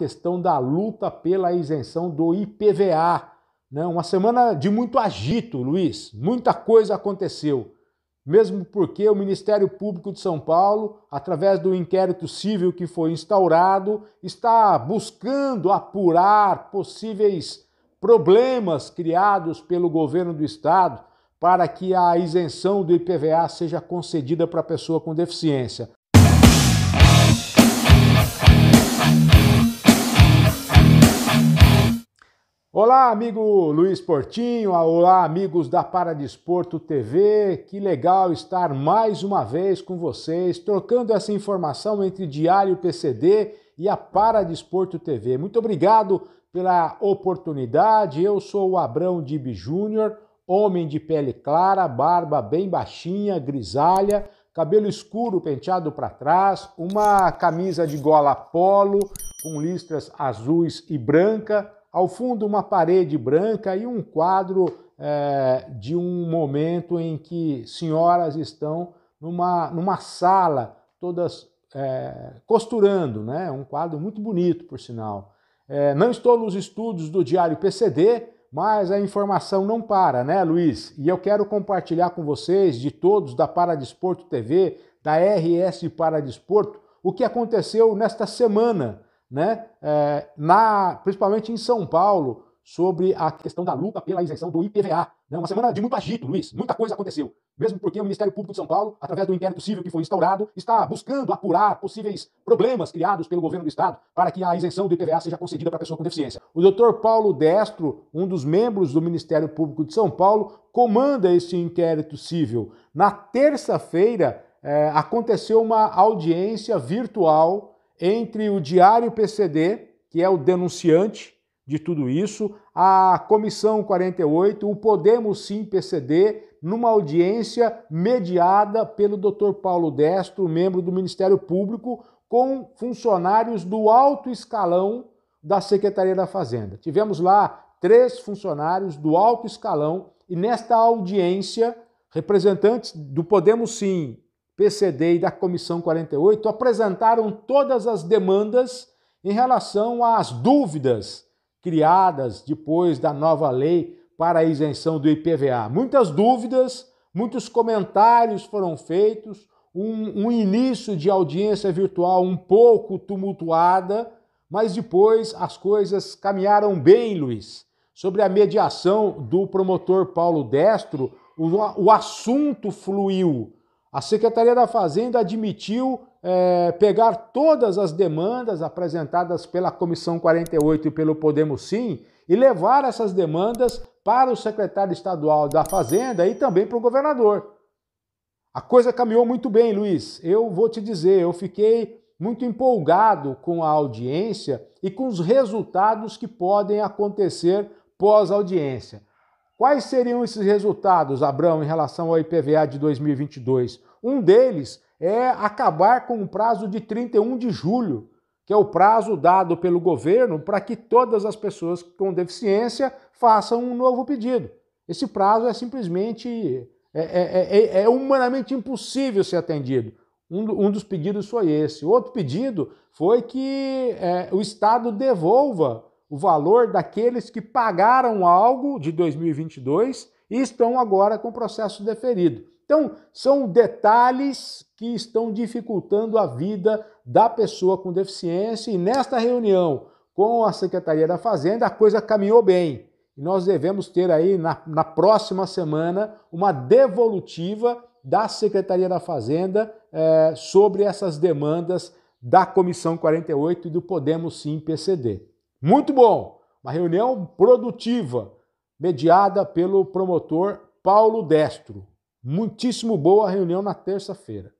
questão da luta pela isenção do IPVA. Né? Uma semana de muito agito, Luiz. Muita coisa aconteceu. Mesmo porque o Ministério Público de São Paulo, através do inquérito civil que foi instaurado, está buscando apurar possíveis problemas criados pelo governo do estado para que a isenção do IPVA seja concedida para a pessoa com deficiência. Olá, amigo Luiz Portinho, ah, olá, amigos da Paradesporto TV. Que legal estar mais uma vez com vocês, trocando essa informação entre Diário PCD e a Paradesporto TV. Muito obrigado pela oportunidade. Eu sou o Abrão Dib Júnior, homem de pele clara, barba bem baixinha, grisalha, cabelo escuro penteado para trás, uma camisa de gola polo com listras azuis e branca ao fundo uma parede branca e um quadro é, de um momento em que senhoras estão numa, numa sala, todas é, costurando, né? um quadro muito bonito, por sinal. É, não estou nos estudos do Diário PCD, mas a informação não para, né, Luiz? E eu quero compartilhar com vocês, de todos da Paradesporto TV, da RS Paradesporto, o que aconteceu nesta semana né, é, na, principalmente em São Paulo, sobre a questão da luta pela isenção do IPVA. Né? Uma semana de muito agito, Luiz. Muita coisa aconteceu. Mesmo porque o Ministério Público de São Paulo, através do inquérito civil que foi instaurado, está buscando apurar possíveis problemas criados pelo governo do Estado para que a isenção do IPVA seja concedida para pessoa com deficiência. O doutor Paulo Destro, um dos membros do Ministério Público de São Paulo, comanda esse inquérito civil. Na terça-feira, é, aconteceu uma audiência virtual entre o Diário PCD, que é o denunciante de tudo isso, a Comissão 48, o Podemos Sim PCD, numa audiência mediada pelo Dr. Paulo Destro, membro do Ministério Público, com funcionários do alto escalão da Secretaria da Fazenda. Tivemos lá três funcionários do alto escalão e nesta audiência, representantes do Podemos Sim PCD e da Comissão 48 apresentaram todas as demandas em relação às dúvidas criadas depois da nova lei para a isenção do IPVA. Muitas dúvidas, muitos comentários foram feitos, um, um início de audiência virtual um pouco tumultuada, mas depois as coisas caminharam bem, Luiz. Sobre a mediação do promotor Paulo Destro, o, o assunto fluiu a Secretaria da Fazenda admitiu é, pegar todas as demandas apresentadas pela Comissão 48 e pelo Podemos Sim e levar essas demandas para o secretário estadual da Fazenda e também para o governador. A coisa caminhou muito bem, Luiz. Eu vou te dizer, eu fiquei muito empolgado com a audiência e com os resultados que podem acontecer pós-audiência. Quais seriam esses resultados, Abrão, em relação ao IPVA de 2022? Um deles é acabar com o prazo de 31 de julho, que é o prazo dado pelo governo para que todas as pessoas com deficiência façam um novo pedido. Esse prazo é simplesmente é, é, é, é, é humanamente impossível ser atendido. Um, um, dos pedidos foi esse. Outro pedido foi que é, o Estado devolva o valor daqueles que pagaram algo de 2022 e estão agora com processo deferido. Então, são detalhes que estão dificultando a vida da pessoa com deficiência e nesta reunião com a Secretaria da Fazenda a coisa caminhou bem. E nós devemos ter aí na, na próxima semana uma devolutiva da Secretaria da Fazenda eh, sobre essas demandas da Comissão 48 e do Podemos Sim PCD. Muito bom! Uma reunião produtiva, mediada pelo promotor Paulo Destro. Muitíssimo boa a reunião na terça-feira.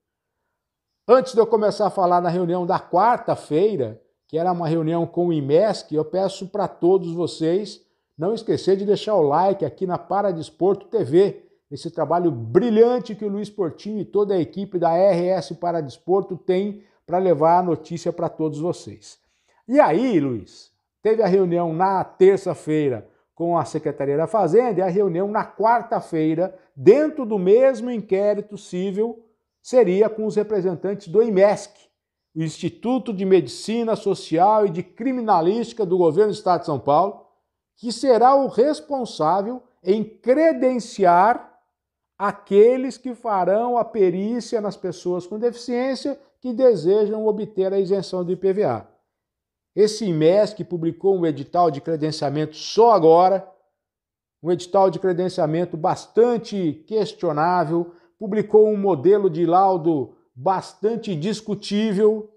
Antes de eu começar a falar na reunião da quarta-feira, que era uma reunião com o IMESC, eu peço para todos vocês não esquecer de deixar o like aqui na Paradesporto TV, esse trabalho brilhante que o Luiz Portinho e toda a equipe da RS Paradesporto tem para levar a notícia para todos vocês. E aí, Luiz, Teve a reunião na terça-feira com a Secretaria da Fazenda e a reunião na quarta-feira, dentro do mesmo inquérito civil, seria com os representantes do IMESC, o Instituto de Medicina Social e de Criminalística do Governo do Estado de São Paulo, que será o responsável em credenciar aqueles que farão a perícia nas pessoas com deficiência que desejam obter a isenção do IPVA. Esse IMES que publicou um edital de credenciamento só agora, um edital de credenciamento bastante questionável, publicou um modelo de laudo bastante discutível,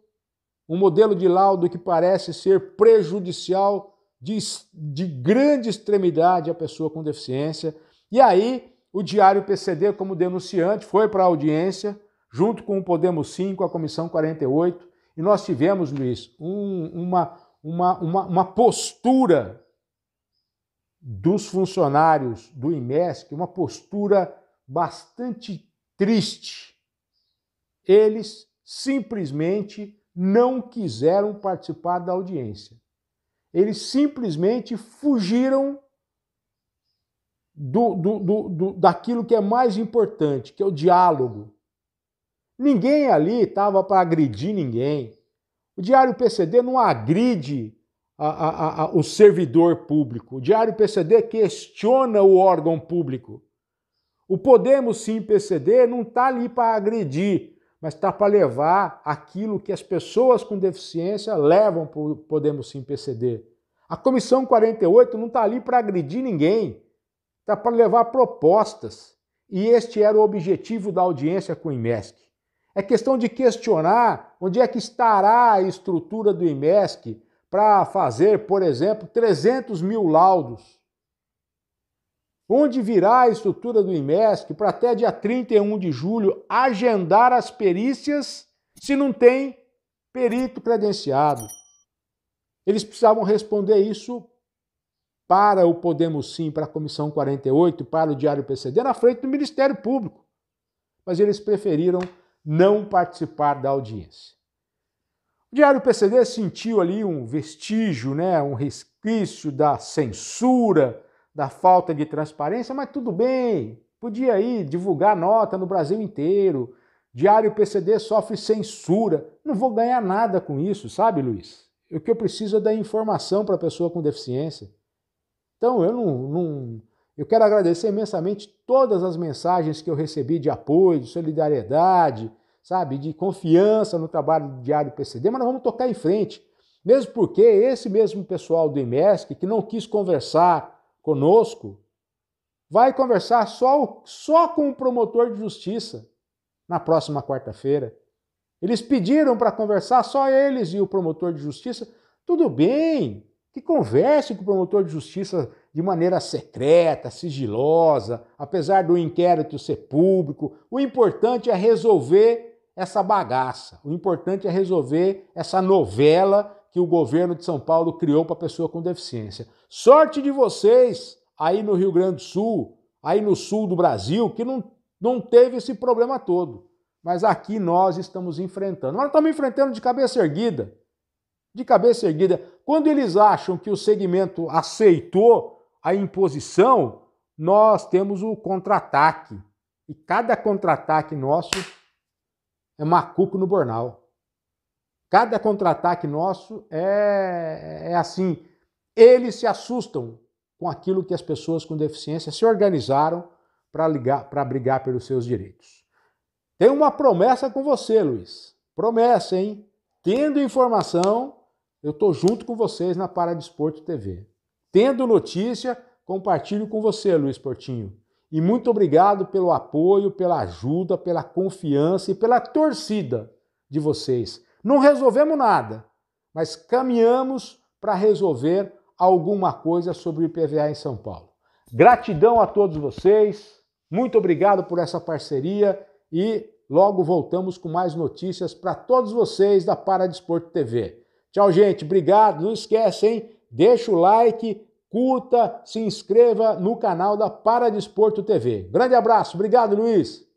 um modelo de laudo que parece ser prejudicial de, de grande extremidade à pessoa com deficiência. E aí, o Diário PCD, como denunciante, foi para a audiência, junto com o Podemos 5, a Comissão 48, e nós tivemos, Luiz, um, uma, uma, uma, uma postura dos funcionários do IMESC, uma postura bastante triste. Eles simplesmente não quiseram participar da audiência. Eles simplesmente fugiram do, do, do, do, daquilo que é mais importante, que é o diálogo. Ninguém ali estava para agredir ninguém. O Diário PCD não agride a, a, a, o servidor público. O Diário PCD questiona o órgão público. O Podemos Sim PCD não está ali para agredir, mas está para levar aquilo que as pessoas com deficiência levam para o Podemos Sim PCD. A Comissão 48 não está ali para agredir ninguém, está para levar propostas. E este era o objetivo da audiência com o IMESC. É questão de questionar onde é que estará a estrutura do IMESC para fazer, por exemplo, 300 mil laudos. Onde virá a estrutura do IMESC para até dia 31 de julho agendar as perícias se não tem perito credenciado? Eles precisavam responder isso para o Podemos Sim, para a Comissão 48, para o Diário PCD, na frente do Ministério Público. Mas eles preferiram não participar da audiência. O Diário PCD sentiu ali um vestígio, né, um resquício da censura, da falta de transparência, mas tudo bem, podia aí divulgar nota no Brasil inteiro. Diário PCD sofre censura. Não vou ganhar nada com isso, sabe, Luiz? O que eu preciso é dar informação para a pessoa com deficiência. Então eu não, não, eu quero agradecer imensamente todas as mensagens que eu recebi de apoio, de solidariedade, sabe, de confiança no trabalho do Diário PCD, mas nós vamos tocar em frente. Mesmo porque esse mesmo pessoal do IMESC, que não quis conversar conosco, vai conversar só, só com o promotor de justiça na próxima quarta-feira. Eles pediram para conversar só eles e o promotor de justiça. Tudo bem, que converse com o promotor de justiça de maneira secreta, sigilosa, apesar do inquérito ser público. O importante é resolver essa bagaça, o importante é resolver essa novela que o governo de São Paulo criou para a pessoa com deficiência. Sorte de vocês aí no Rio Grande do Sul, aí no sul do Brasil, que não, não teve esse problema todo. Mas aqui nós estamos enfrentando. Nós estamos enfrentando de cabeça erguida. De cabeça erguida. Quando eles acham que o segmento aceitou a imposição, nós temos o contra-ataque. E cada contra-ataque nosso é macuco no bornal. Cada contra-ataque nosso é, é assim. Eles se assustam com aquilo que as pessoas com deficiência se organizaram para brigar pelos seus direitos. Tem uma promessa com você, Luiz. Promessa, hein? Tendo informação, eu estou junto com vocês na Paradesporto TV. Tendo notícia, compartilho com você, Luiz Portinho. E muito obrigado pelo apoio, pela ajuda, pela confiança e pela torcida de vocês. Não resolvemos nada, mas caminhamos para resolver alguma coisa sobre o IPVA em São Paulo. Gratidão a todos vocês, muito obrigado por essa parceria e logo voltamos com mais notícias para todos vocês da Paradesporto TV. Tchau, gente, obrigado. Não esquece, hein? deixa o like, curta, se inscreva no canal da Paradesporto TV. Grande abraço, obrigado Luiz!